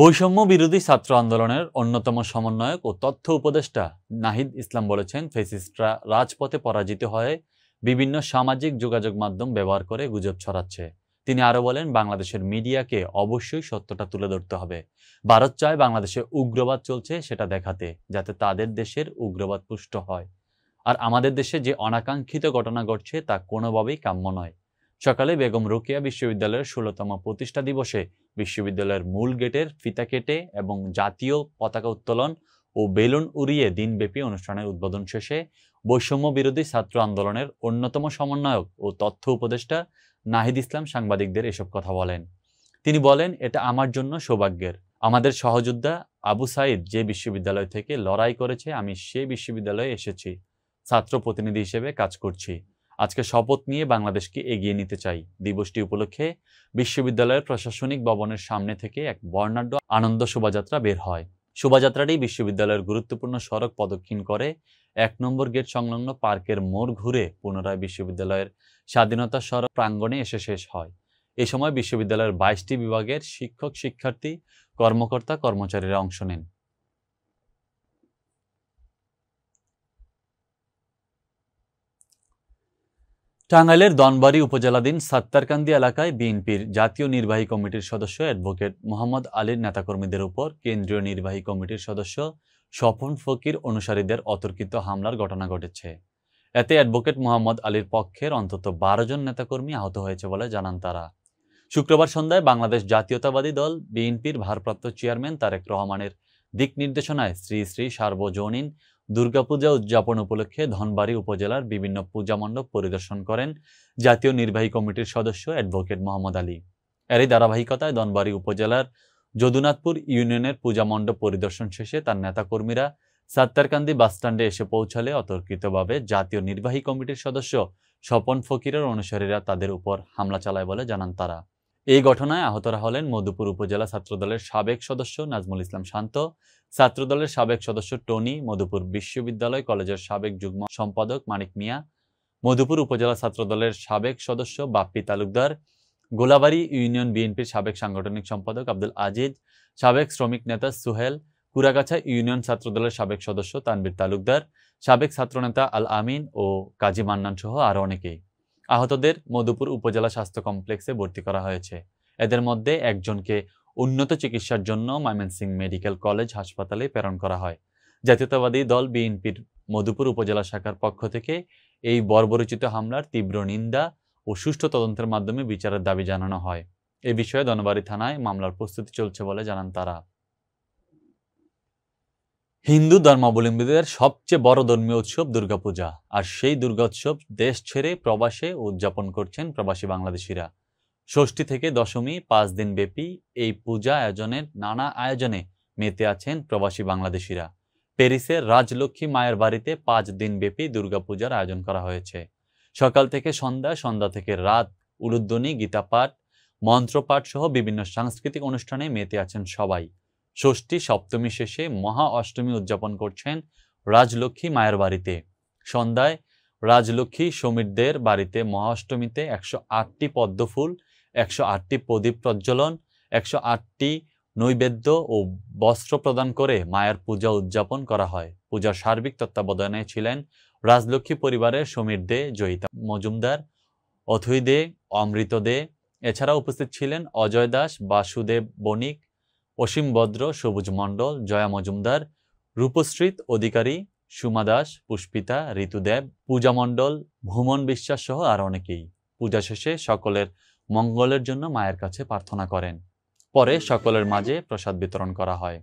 বৈষম্য বিরোধী ছাত্র আন্দোলনের অন্যতম সমন্বয়ক ও তথ্য উপদেষ্টা নাহিদ ইসলাম বলেছেন ফেসিস্টরা রাজপথে পরাজিত হয়ে বিভিন্ন সামাজিক যোগাযোগ মাধ্যম ব্যবহার করে গুজব ছড়াচ্ছে তিনি আরও বলেন বাংলাদেশের মিডিয়াকে অবশ্যই সত্যটা তুলে ধরতে হবে ভারত চায় বাংলাদেশে উগ্রবাদ চলছে সেটা দেখাতে যাতে তাদের দেশের উগ্রবাদ পুষ্ট হয় আর আমাদের দেশে যে অনাকাঙ্ক্ষিত ঘটনা ঘটছে তা কোনোভাবেই কাম্য নয় সকালে বেগম রোকেয়া বিশ্ববিদ্যালয়ের ষোলতম প্রতিষ্ঠা দিবসে বিশ্ববিদ্যালয়ের মূল গেটের ফিতা কেটে এবং জাতীয় পতাকা উত্তোলন ও বেলুন উড়িয়ে দিনব্যাপী অনুষ্ঠানের উদ্বোধন শেষে বৈষম্য বিরোধী ছাত্র আন্দোলনের অন্যতম সমন্বয়ক ও তথ্য উপদেষ্টা নাহিদ ইসলাম সাংবাদিকদের এসব কথা বলেন তিনি বলেন এটা আমার জন্য সৌভাগ্যের আমাদের সহযোদ্ধা আবু সাইদ যে বিশ্ববিদ্যালয় থেকে লড়াই করেছে আমি সে বিশ্ববিদ্যালয়ে এসেছি ছাত্র প্রতিনিধি হিসেবে কাজ করছি আজকে শপথ নিয়ে বাংলাদেশকে এগিয়ে নিতে চাই দিবসটি উপলক্ষে বিশ্ববিদ্যালয়ের প্রশাসনিক ভবনের সামনে থেকে এক বর্ণাঢ্য আনন্দ শোভাযাত্রা বের হয় শোভাযাত্রাটি বিশ্ববিদ্যালয়ের গুরুত্বপূর্ণ সড়ক প্রদক্ষিণ করে এক নম্বর গেট সংলগ্ন পার্কের মোড় ঘুরে পুনরায় বিশ্ববিদ্যালয়ের স্বাধীনতা সড়ক প্রাঙ্গণে এসে শেষ হয় এ সময় বিশ্ববিদ্যালয়ের বাইশটি বিভাগের শিক্ষক শিক্ষার্থী কর্মকর্তা কর্মচারীরা অংশ নেন টাঙ্গাইলের দনবাড়ি উপজেলাধীন সাত্তারকান্দি এলাকায় বিএনপির জাতীয় নির্বাহী কমিটির সদস্য অ্যাডভোকেট মোহাম্মদ আলীর নেতাকর্মীদের উপর কেন্দ্রীয় নির্বাহী কমিটির সদস্য স্বপন ফকির অনুসারীদের অতর্কিত হামলার ঘটনা ঘটেছে এতে অ্যাডভোকেট মোহাম্মদ আলীর পক্ষের অন্তত বারো জন নেতাকর্মী আহত হয়েছে বলে জানান তারা শুক্রবার সন্ধ্যায় বাংলাদেশ জাতীয়তাবাদী দল বিএনপির ভারপ্রাপ্ত চেয়ারম্যান তারেক রহমানের দিক নির্দেশনায় শ্রী শ্রী সার্বজনীন দুর্গাপূজা উদযাপন উপলক্ষে ধনবাড়ী উপজেলার বিভিন্ন পূজামণ্ডপ পরিদর্শন করেন জাতীয় নির্বাহী কমিটির সদস্য অ্যাডভোকেট মোহাম্মদ আলী এরই ধারাবাহিকতায় ধনবাড়ি উপজেলার যদুনাথপুর ইউনিয়নের পূজামণ্ডপ পরিদর্শন শেষে তার নেতাকর্মীরা সাত্তারকান্দি বাসস্ট্যান্ডে এসে পৌঁছালে অতর্কিতভাবে জাতীয় নির্বাহী কমিটির সদস্য স্বপন ফকিরের অনুসারীরা তাদের উপর হামলা চালায় বলে জানান তারা এই ঘটনায় আহতরা হলেন মধুপুর উপজেলা ছাত্রদলের সাবেক সদস্য নাজমুল ইসলাম শান্ত ছাত্রদলের সাবেক সদস্য টনি মধুপুর বিশ্ববিদ্যালয় কলেজের সাবেক যুগ্ম সম্পাদক মানিক মিয়া মধুপুর উপজেলা ছাত্রদলের সাবেক সদস্য বাপ্পি তালুকদার গোলাবাড়ি ইউনিয়ন বিএনপির সাবেক সাংগঠনিক সম্পাদক আব্দুল আজিজ সাবেক শ্রমিক নেতা সুহেল কুরাগাছা ইউনিয়ন ছাত্রদলের সাবেক সদস্য তানবির তালুকদার সাবেক ছাত্রনেতা আল আমিন ও কাজী মান্নান সহ আরও অনেকেই আহতদের মধুপুর উপজেলা স্বাস্থ্য কমপ্লেক্সে ভর্তি করা হয়েছে এদের মধ্যে একজনকে উন্নত চিকিৎসার জন্য ময়মনসিংহ মেডিকেল কলেজ হাসপাতালে প্রেরণ করা হয় জাতীয়তাবাদী দল বিএনপির মধুপুর উপজেলা শাখার পক্ষ থেকে এই বর্বরচিত হামলার তীব্র নিন্দা ও সুষ্ঠু তদন্তের মাধ্যমে বিচারের দাবি জানানো হয় এ বিষয়ে দনবাড়ি থানায় মামলার প্রস্তুতি চলছে বলে জানান তারা হিন্দু ধর্মাবলম্বীদের সবচেয়ে বড় ধর্মীয় উৎসব দুর্গাপূজা আর সেই দুর্গোৎসব দেশ ছেড়ে প্রবাসে উদযাপন করছেন প্রবাসী বাংলাদেশিরা ষষ্ঠী থেকে দশমী পাঁচ দিন ব্যাপী এই পূজা আয়োজনের নানা আয়োজনে মেতে আছেন প্রবাসী বাংলাদেশিরা প্যারিসের রাজলক্ষ্মী মায়ের বাড়িতে পাঁচ দিন ব্যাপী দুর্গাপূজার আয়োজন করা হয়েছে সকাল থেকে সন্ধ্যা সন্ধ্যা থেকে রাত উলুদ্দনী গীতাপাঠ মন্ত্রপাঠ সহ বিভিন্ন সাংস্কৃতিক অনুষ্ঠানে মেতে আছেন সবাই ষষ্ঠী সপ্তমী শেষে মহা অষ্টমী উদযাপন করছেন রাজলক্ষ্মী মায়ের বাড়িতে সন্ধ্যায় রাজলক্ষ্মী সমীরদের বাড়িতে মহা অষ্টমীতে একশো আটটি পদ্মফুল একশো আটটি প্রদীপ প্রজ্বলন একশো আটটি নৈবেদ্য ও বস্ত্র প্রদান করে মায়ের পূজা উদযাপন করা হয় পূজার সার্বিক তত্ত্বাবধানে ছিলেন রাজলক্ষ্মী পরিবারের সমীর দে জয়িতা মজুমদার অথৈ দে অমৃত দে এছাড়া উপস্থিত ছিলেন অজয় দাস বাসুদেব বণিক অসীম ভদ্র সবুজ মণ্ডল জয়া মজুমদার রূপশ্রীত অধিকারী সুমা দাস পুষ্পিতা ঋতুদেব পূজা মণ্ডল ভুমন বিশ্বাস সহ আর অনেকেই পূজা শেষে সকলের মঙ্গলের জন্য মায়ের কাছে প্রার্থনা করেন পরে সকলের মাঝে প্রসাদ বিতরণ করা হয়